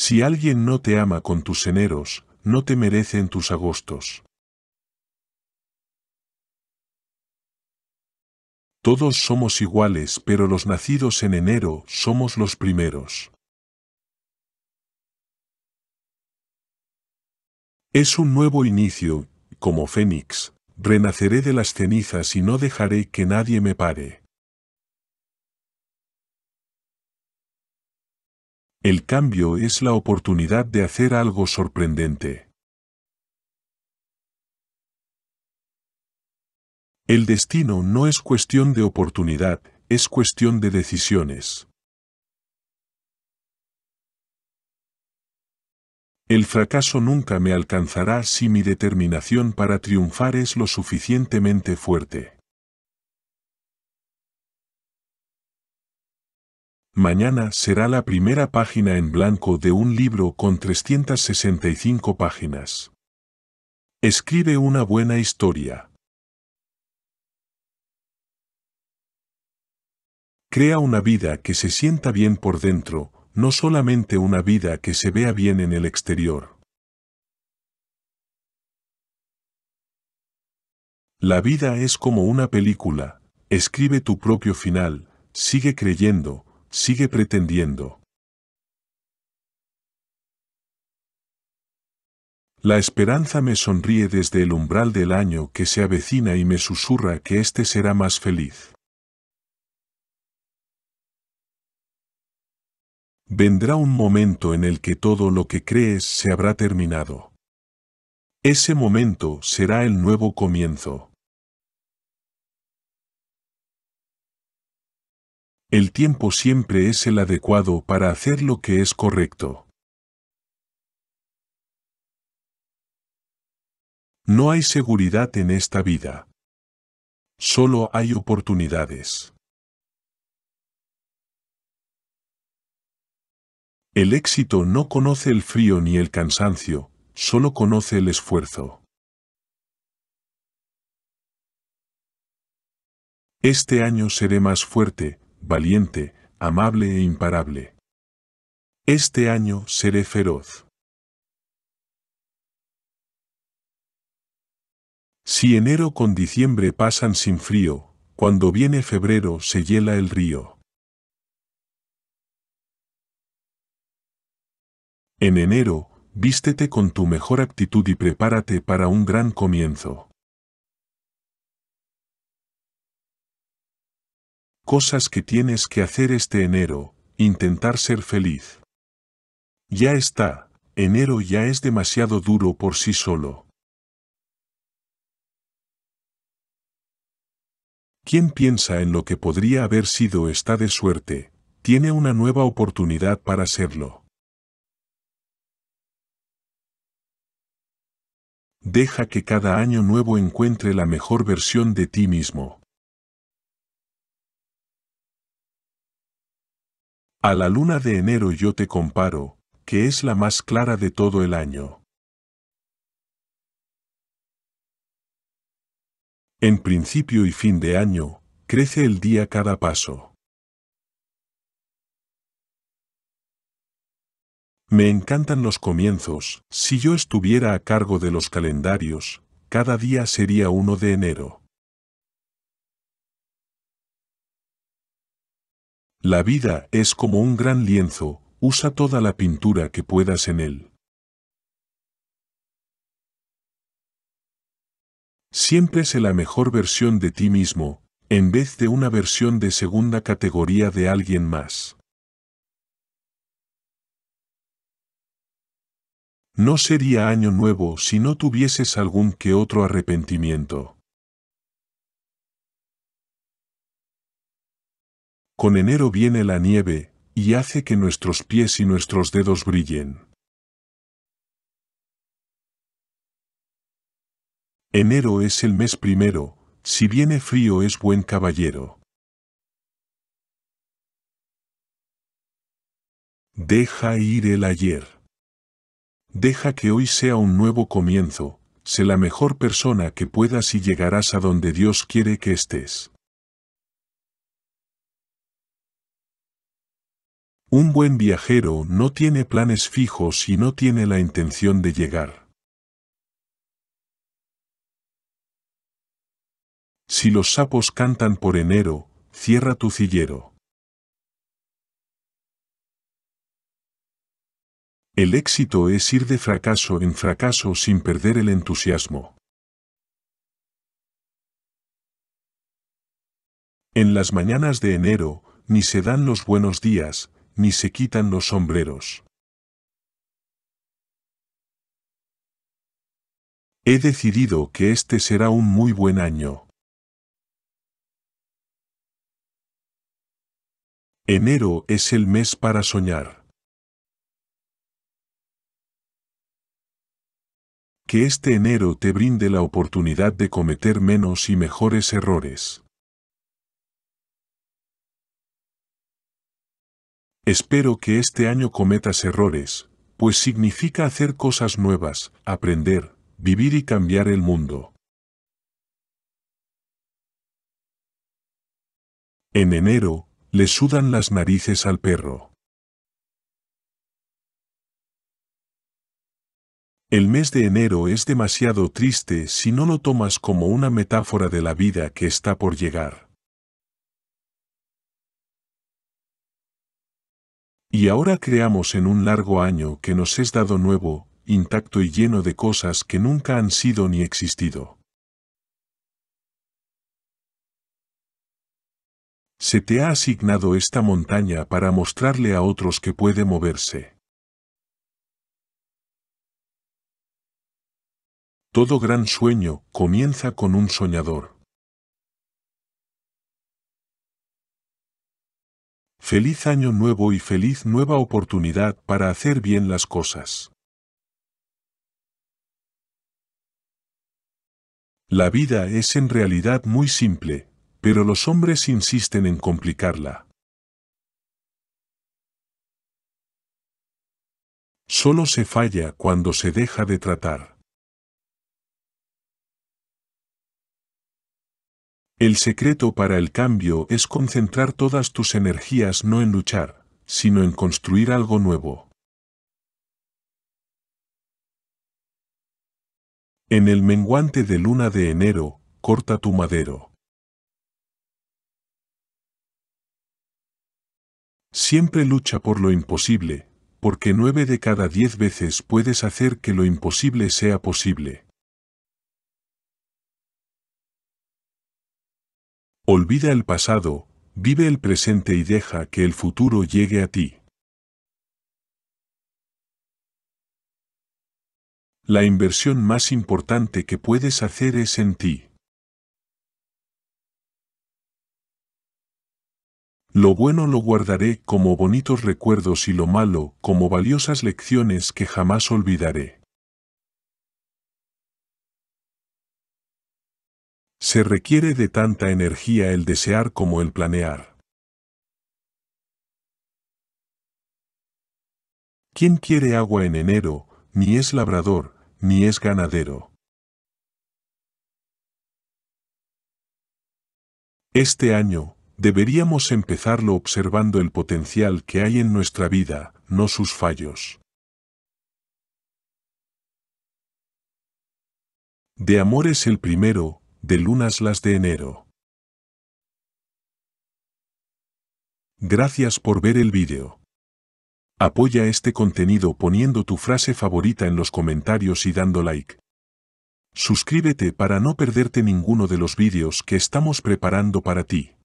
Si alguien no te ama con tus eneros, no te merecen tus agostos. Todos somos iguales, pero los nacidos en enero somos los primeros. Es un nuevo inicio, como Fénix, renaceré de las cenizas y no dejaré que nadie me pare. El cambio es la oportunidad de hacer algo sorprendente. El destino no es cuestión de oportunidad, es cuestión de decisiones. El fracaso nunca me alcanzará si mi determinación para triunfar es lo suficientemente fuerte. mañana será la primera página en blanco de un libro con 365 páginas. Escribe una buena historia. Crea una vida que se sienta bien por dentro, no solamente una vida que se vea bien en el exterior. La vida es como una película, escribe tu propio final, sigue creyendo, sigue pretendiendo. La esperanza me sonríe desde el umbral del año que se avecina y me susurra que éste será más feliz. Vendrá un momento en el que todo lo que crees se habrá terminado. Ese momento será el nuevo comienzo. El tiempo siempre es el adecuado para hacer lo que es correcto. No hay seguridad en esta vida. Solo hay oportunidades. El éxito no conoce el frío ni el cansancio, solo conoce el esfuerzo. Este año seré más fuerte, valiente, amable e imparable. Este año seré feroz. Si enero con diciembre pasan sin frío, cuando viene febrero se hiela el río. En enero, vístete con tu mejor actitud y prepárate para un gran comienzo. Cosas que tienes que hacer este enero, intentar ser feliz. Ya está, enero ya es demasiado duro por sí solo. Quien piensa en lo que podría haber sido está de suerte, tiene una nueva oportunidad para hacerlo. Deja que cada año nuevo encuentre la mejor versión de ti mismo. A la luna de enero yo te comparo, que es la más clara de todo el año. En principio y fin de año, crece el día cada paso. Me encantan los comienzos, si yo estuviera a cargo de los calendarios, cada día sería uno de enero. La vida es como un gran lienzo, usa toda la pintura que puedas en él. Siempre sé la mejor versión de ti mismo, en vez de una versión de segunda categoría de alguien más. No sería año nuevo si no tuvieses algún que otro arrepentimiento. Con enero viene la nieve, y hace que nuestros pies y nuestros dedos brillen. Enero es el mes primero, si viene frío es buen caballero. Deja ir el ayer. Deja que hoy sea un nuevo comienzo, sé la mejor persona que puedas y llegarás a donde Dios quiere que estés. Un buen viajero no tiene planes fijos y no tiene la intención de llegar. Si los sapos cantan por enero, cierra tu cillero. El éxito es ir de fracaso en fracaso sin perder el entusiasmo. En las mañanas de enero, ni se dan los buenos días, ni se quitan los sombreros. He decidido que este será un muy buen año. Enero es el mes para soñar. Que este enero te brinde la oportunidad de cometer menos y mejores errores. Espero que este año cometas errores, pues significa hacer cosas nuevas, aprender, vivir y cambiar el mundo. En enero, le sudan las narices al perro. El mes de enero es demasiado triste si no lo tomas como una metáfora de la vida que está por llegar. Y ahora creamos en un largo año que nos es dado nuevo, intacto y lleno de cosas que nunca han sido ni existido. Se te ha asignado esta montaña para mostrarle a otros que puede moverse. Todo gran sueño comienza con un soñador. Feliz año nuevo y feliz nueva oportunidad para hacer bien las cosas. La vida es en realidad muy simple, pero los hombres insisten en complicarla. Solo se falla cuando se deja de tratar. El secreto para el cambio es concentrar todas tus energías no en luchar, sino en construir algo nuevo. En el menguante de luna de enero, corta tu madero. Siempre lucha por lo imposible, porque nueve de cada diez veces puedes hacer que lo imposible sea posible. Olvida el pasado, vive el presente y deja que el futuro llegue a ti. La inversión más importante que puedes hacer es en ti. Lo bueno lo guardaré como bonitos recuerdos y lo malo como valiosas lecciones que jamás olvidaré. Se requiere de tanta energía el desear como el planear. ¿Quién quiere agua en enero, ni es labrador, ni es ganadero? Este año, deberíamos empezarlo observando el potencial que hay en nuestra vida, no sus fallos. De amor es el primero, de lunas las de enero. Gracias por ver el vídeo. Apoya este contenido poniendo tu frase favorita en los comentarios y dando like. Suscríbete para no perderte ninguno de los vídeos que estamos preparando para ti.